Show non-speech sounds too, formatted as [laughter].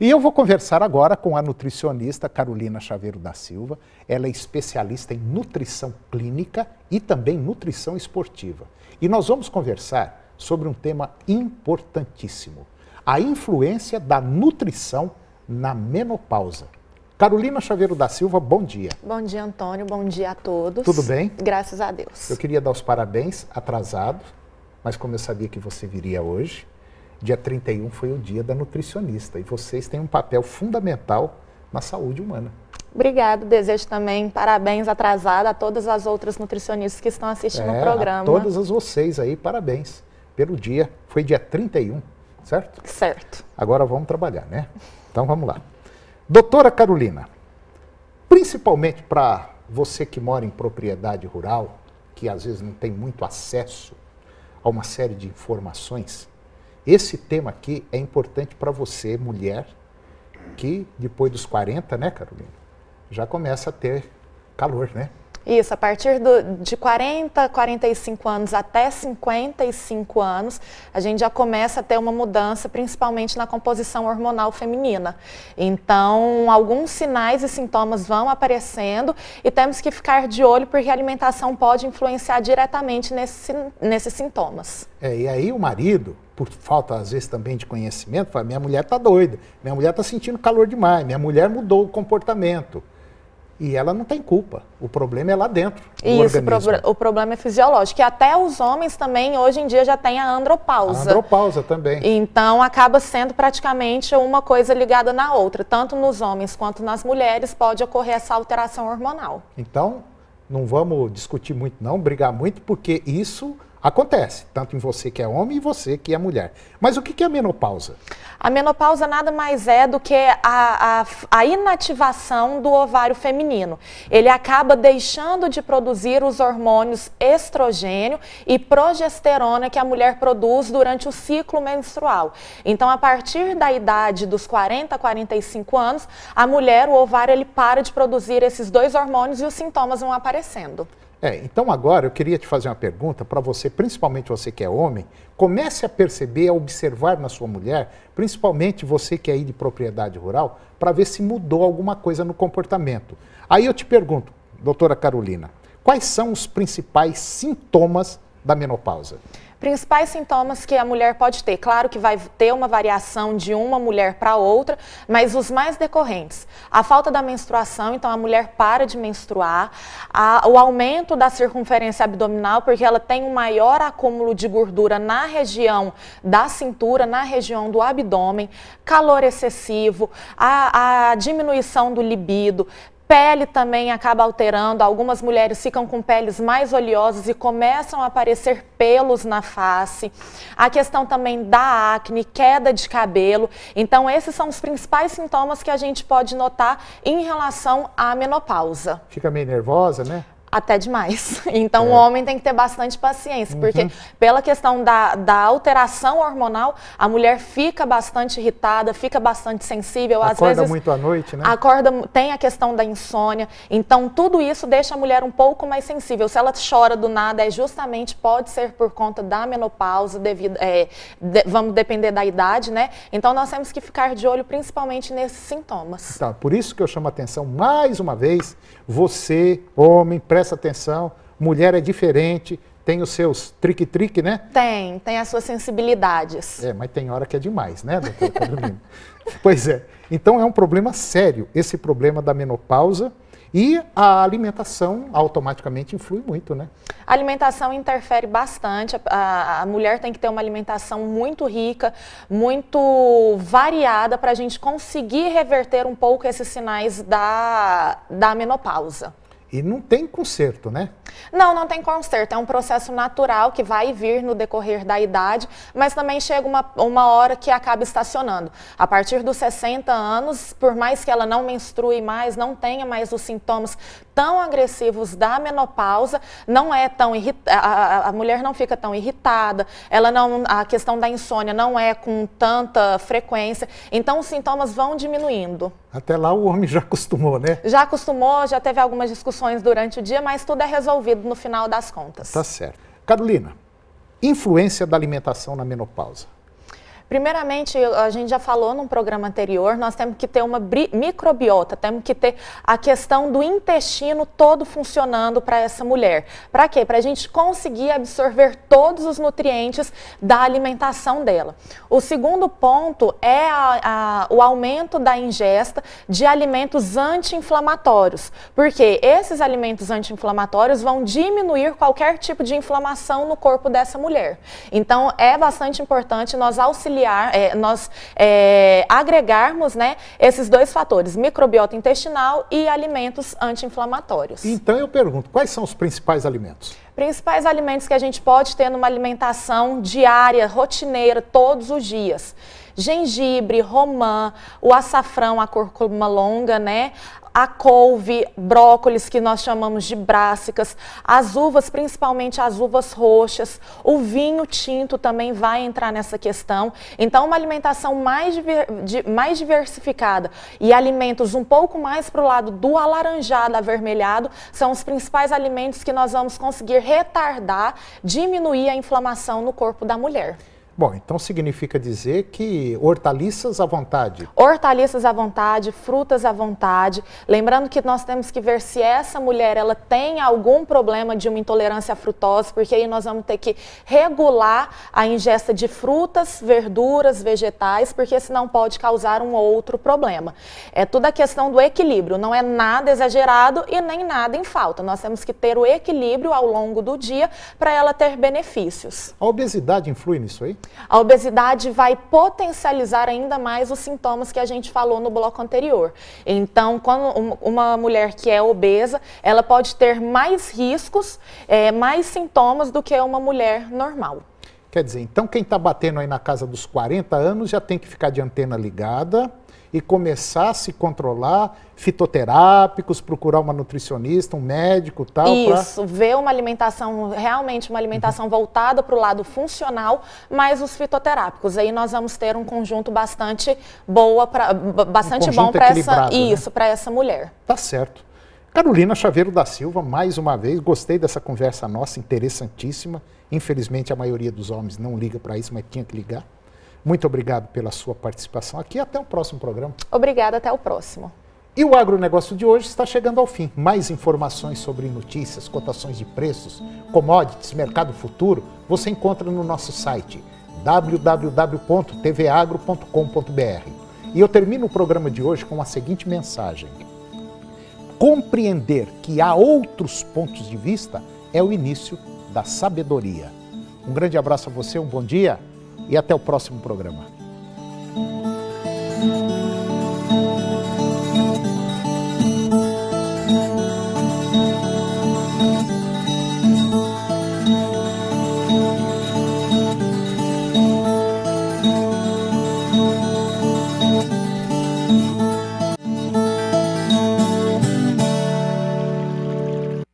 E eu vou conversar agora com a nutricionista Carolina Chaveiro da Silva. Ela é especialista em nutrição clínica e também nutrição esportiva. E nós vamos conversar sobre um tema importantíssimo: a influência da nutrição na menopausa. Carolina Chaveiro da Silva, bom dia. Bom dia, Antônio. Bom dia a todos. Tudo bem? Graças a Deus. Eu queria dar os parabéns, atrasado, mas como eu sabia que você viria hoje, Dia 31 foi o dia da nutricionista e vocês têm um papel fundamental na saúde humana. Obrigado, desejo também parabéns atrasada a todas as outras nutricionistas que estão assistindo é, o programa. A todas as vocês aí, parabéns pelo dia. Foi dia 31, certo? Certo. Agora vamos trabalhar, né? Então vamos lá. Doutora Carolina, principalmente para você que mora em propriedade rural, que às vezes não tem muito acesso a uma série de informações, esse tema aqui é importante para você, mulher, que depois dos 40, né, Carolina, já começa a ter calor, né? Isso, a partir do, de 40, 45 anos até 55 anos, a gente já começa a ter uma mudança, principalmente na composição hormonal feminina. Então, alguns sinais e sintomas vão aparecendo e temos que ficar de olho porque a alimentação pode influenciar diretamente nesse, nesses sintomas. É, e aí o marido, por falta às vezes também de conhecimento, fala: minha mulher está doida, minha mulher está sentindo calor demais, minha mulher mudou o comportamento. E ela não tem culpa. O problema é lá dentro. Isso, o, pro, o problema é fisiológico. E até os homens também, hoje em dia, já tem a andropausa. A andropausa também. Então, acaba sendo praticamente uma coisa ligada na outra. Tanto nos homens quanto nas mulheres pode ocorrer essa alteração hormonal. Então, não vamos discutir muito, não, brigar muito, porque isso Acontece, tanto em você que é homem e você que é mulher. Mas o que é a menopausa? A menopausa nada mais é do que a, a, a inativação do ovário feminino. Ele acaba deixando de produzir os hormônios estrogênio e progesterona que a mulher produz durante o ciclo menstrual. Então, a partir da idade dos 40, 45 anos, a mulher, o ovário, ele para de produzir esses dois hormônios e os sintomas vão aparecendo. É, então agora eu queria te fazer uma pergunta para você, principalmente você que é homem, comece a perceber, a observar na sua mulher, principalmente você que é aí de propriedade rural, para ver se mudou alguma coisa no comportamento. Aí eu te pergunto, doutora Carolina, quais são os principais sintomas da menopausa? Principais sintomas que a mulher pode ter. Claro que vai ter uma variação de uma mulher para outra, mas os mais decorrentes. A falta da menstruação, então a mulher para de menstruar. A, o aumento da circunferência abdominal, porque ela tem um maior acúmulo de gordura na região da cintura, na região do abdômen. Calor excessivo, a, a diminuição do libido Pele também acaba alterando, algumas mulheres ficam com peles mais oleosas e começam a aparecer pelos na face. A questão também da acne, queda de cabelo. Então, esses são os principais sintomas que a gente pode notar em relação à menopausa. Fica meio nervosa, né? até demais. [laughs] Então é. o homem tem que ter bastante paciência, uhum. porque pela questão da, da alteração hormonal, a mulher fica bastante irritada, fica bastante sensível. Acorda às vezes, muito à noite, né? Acorda, tem a questão da insônia. Então tudo isso deixa a mulher um pouco mais sensível. Se ela chora do nada, é justamente pode ser por conta da menopausa, devido, é, de, vamos depender da idade, né? Então nós temos que ficar de olho principalmente nesses sintomas. Tá, por isso que eu chamo a atenção mais uma vez, você, homem, presta presta atenção, mulher é diferente, tem os seus trick trique né? Tem, tem as suas sensibilidades. É, mas tem hora que é demais, né, doutora [laughs] pois é. Então é um problema sério esse problema da menopausa. E a alimentação automaticamente influi muito, né? A alimentação interfere bastante. A, a, a mulher tem que ter uma alimentação muito rica, muito variada, para a gente conseguir reverter um pouco esses sinais da, da menopausa. E não tem conserto, né? Não, não tem conserto. É um processo natural que vai e vir no decorrer da idade, mas também chega uma, uma hora que acaba estacionando. A partir dos 60 anos, por mais que ela não menstrue mais, não tenha mais os sintomas tão agressivos da menopausa, não é tão irritada, a, mulher não fica tão irritada, ela não a questão da insônia não é com tanta frequência, então os sintomas vão diminuindo. Até lá o homem já acostumou, né? Já acostumou, já teve algumas discussões durante o dia, mas tudo é resolvido no final das contas. Tá certo. Carolina, influência da alimentação na menopausa. Primeiramente, a gente já falou num programa anterior, nós temos que ter uma microbiota, temos que ter a questão do intestino todo funcionando para essa mulher. Para quê? Para a gente conseguir absorver todos os nutrientes da alimentação dela. O segundo ponto é a, a, o aumento da ingesta de alimentos anti-inflamatórios, porque esses alimentos anti-inflamatórios vão diminuir qualquer tipo de inflamação no corpo dessa mulher. Então, é bastante importante nós auxiliarmos é, nós é, agregarmos né, esses dois fatores, microbiota intestinal e alimentos anti-inflamatórios. Então eu pergunto, quais são os principais alimentos? Principais alimentos que a gente pode ter numa alimentação diária, rotineira, todos os dias gengibre, romã, o açafrão, a cúrcuma longa, né? a couve, brócolis, que nós chamamos de brássicas, as uvas, principalmente as uvas roxas, o vinho tinto também vai entrar nessa questão. Então, uma alimentação mais, mais diversificada e alimentos um pouco mais para o lado do alaranjado, avermelhado, são os principais alimentos que nós vamos conseguir retardar, diminuir a inflamação no corpo da mulher. Bom, então significa dizer que hortaliças à vontade. Hortaliças à vontade, frutas à vontade. Lembrando que nós temos que ver se essa mulher ela tem algum problema de uma intolerância à frutose, porque aí nós vamos ter que regular a ingesta de frutas, verduras, vegetais, porque senão pode causar um outro problema. É toda a questão do equilíbrio, não é nada exagerado e nem nada em falta. Nós temos que ter o equilíbrio ao longo do dia para ela ter benefícios. A obesidade influi nisso aí? A obesidade vai potencializar ainda mais os sintomas que a gente falou no bloco anterior. Então, quando uma mulher que é obesa, ela pode ter mais riscos, é, mais sintomas do que uma mulher normal. Quer dizer, então quem está batendo aí na casa dos 40 anos já tem que ficar de antena ligada, e começar a se controlar, fitoterápicos, procurar uma nutricionista, um médico, tal. Isso, pra... ver uma alimentação, realmente uma alimentação uhum. voltada para o lado funcional, mas os fitoterápicos. Aí nós vamos ter um conjunto bastante boa, pra, bastante um bom para essa, né? isso, né? para essa mulher. Tá certo. Carolina Chaveiro da Silva, mais uma vez, gostei dessa conversa nossa, interessantíssima. Infelizmente, a maioria dos homens não liga para isso, mas tinha que ligar. Muito obrigado pela sua participação aqui. Até o próximo programa. Obrigada, até o próximo. E o agronegócio de hoje está chegando ao fim. Mais informações sobre notícias, cotações de preços, commodities, mercado futuro, você encontra no nosso site www.tvagro.com.br. E eu termino o programa de hoje com a seguinte mensagem: Compreender que há outros pontos de vista é o início da sabedoria. Um grande abraço a você, um bom dia e até o próximo programa.